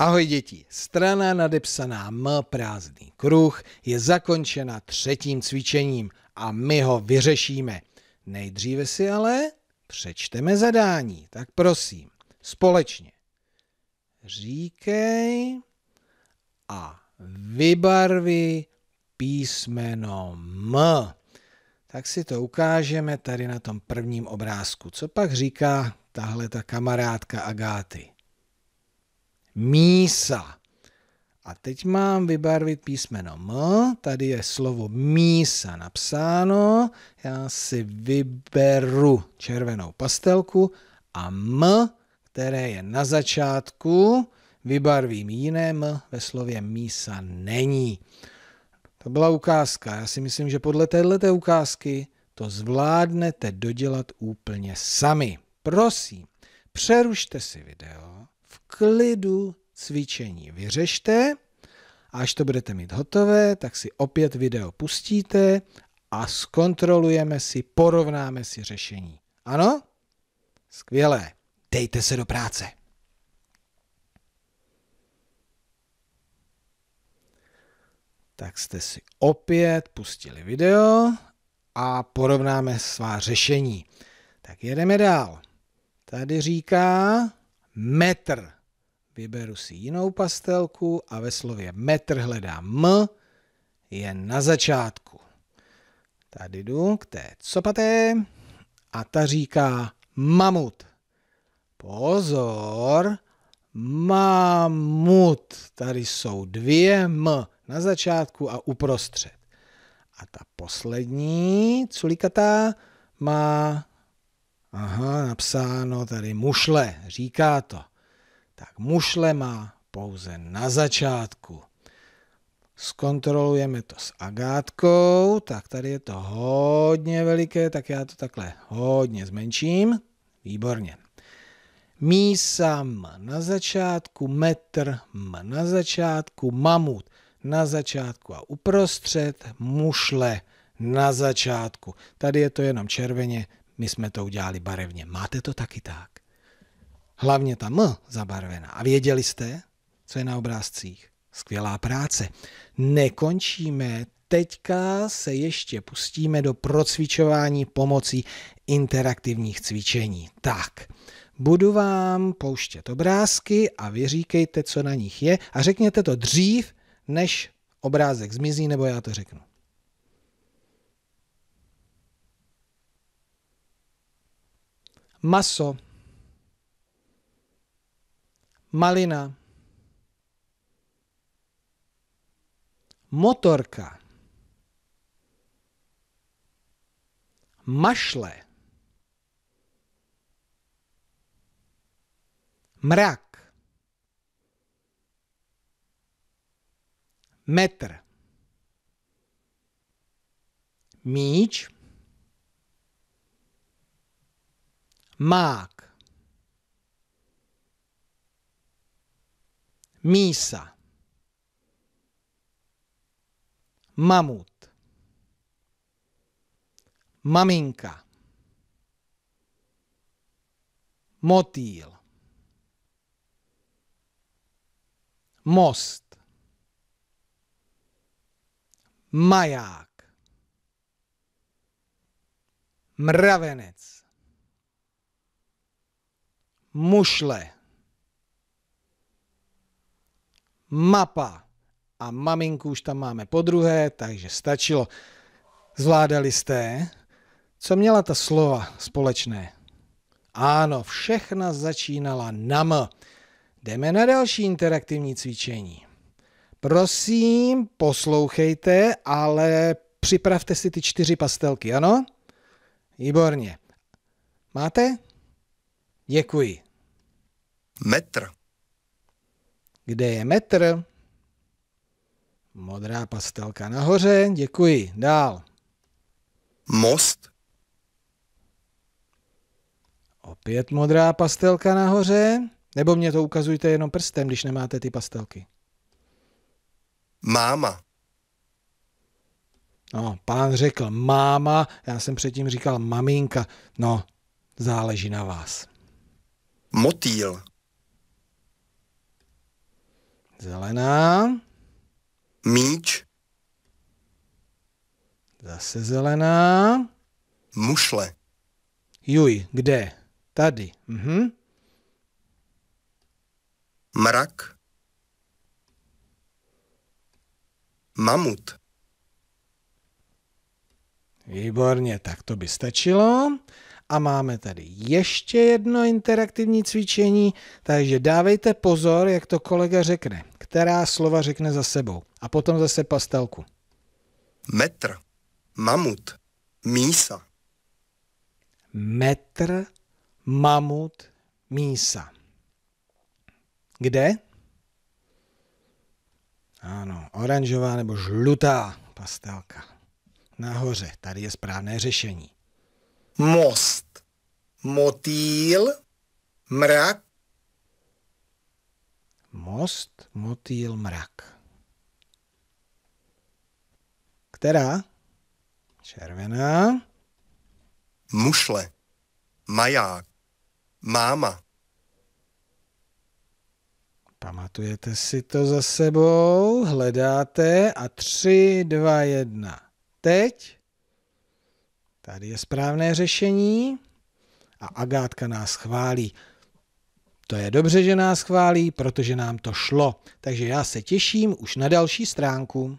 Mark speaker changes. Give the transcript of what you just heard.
Speaker 1: Ahoj děti, strana nadepsaná M prázdný kruh je zakončena třetím cvičením a my ho vyřešíme. Nejdříve si ale přečteme zadání, tak prosím, společně. Říkej a vybarvi písmeno M. Tak si to ukážeme tady na tom prvním obrázku. Co pak říká tahle ta kamarádka Agáty? mísa. A teď mám vybarvit písmeno M, tady je slovo mísa napsáno, já si vyberu červenou pastelku a M, které je na začátku, vybarvím jiné M, ve slově mísa není. To byla ukázka, já si myslím, že podle této ukázky to zvládnete dodělat úplně sami. Prosím, přerušte si video, v klidu cvičení vyřešte a až to budete mít hotové, tak si opět video pustíte a zkontrolujeme si, porovnáme si řešení. Ano? Skvělé. Dejte se do práce. Tak jste si opět pustili video a porovnáme svá řešení. Tak jedeme dál. Tady říká, metr. Vyberu si jinou pastelku a ve slově metr hledám M, je na začátku. Tady jdu k té copaté a ta říká mamut. Pozor, mamut. Tady jsou dvě M na začátku a uprostřed. A ta poslední culikatá má Aha, napsáno tady mušle, říká to. Tak mušle má pouze na začátku. Zkontrolujeme to s agátkou, tak tady je to hodně veliké, tak já to takhle hodně zmenším. Výborně. Mísa m na začátku, metr m na začátku, mamut na začátku a uprostřed, mušle na začátku. Tady je to jenom červeně my jsme to udělali barevně. Máte to taky tak. Hlavně ta M zabarvená. A věděli jste, co je na obrázcích? Skvělá práce. Nekončíme, teďka se ještě pustíme do procvičování pomocí interaktivních cvičení. Tak, budu vám pouštět obrázky a vy říkejte, co na nich je a řekněte to dřív, než obrázek zmizí nebo já to řeknu. maso, malina, motorka, mašle, mrak, metr, míč, mák, mísa, mamut, maminka, motýl, most, maják, mravenec, mušle, mapa a maminku už tam máme po druhé, takže stačilo. Zvládali jste, co měla ta slova společné? Ano, všechna začínala na M. Jdeme na další interaktivní cvičení. Prosím, poslouchejte, ale připravte si ty čtyři pastelky, ano? Výborně. Máte? Děkuji. Metr. Kde je metr? Modrá pastelka nahoře, děkuji. Dál. Most. Opět modrá pastelka nahoře. Nebo mě to ukazujte jenom prstem, když nemáte ty pastelky. Máma. No, pán řekl máma, já jsem předtím říkal maminka. No, záleží na vás. Motýl. Zelená. Míč. Zase zelená. Mušle. Juj, kde? Tady. Mhm. Mrak. Mamut. Výborně, tak to by stačilo. A máme tady ještě jedno interaktivní cvičení, takže dávejte pozor, jak to kolega řekne, která slova řekne za sebou. A potom zase pastelku. Metr, mamut, mísa. Metr, mamut, mísa. Kde? Ano, oranžová nebo žlutá pastelka. Nahoře, tady je správné řešení most, motýl, mrak. Most, motýl, mrak. Která? Červená. Mušle, maják, máma. Pamatujete si to za sebou, hledáte a tři, dva, jedna. Teď. Tady je správné řešení a Agátka nás chválí. To je dobře, že nás chválí, protože nám to šlo. Takže já se těším už na další stránku.